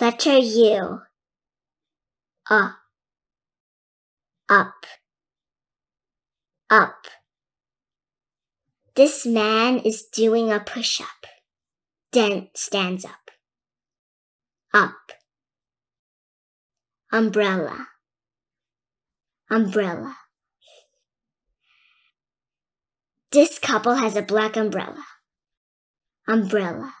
Letter U. Uh, up, up. This man is doing a push up, then stands up. Up. Umbrella, umbrella. This couple has a black umbrella. Umbrella.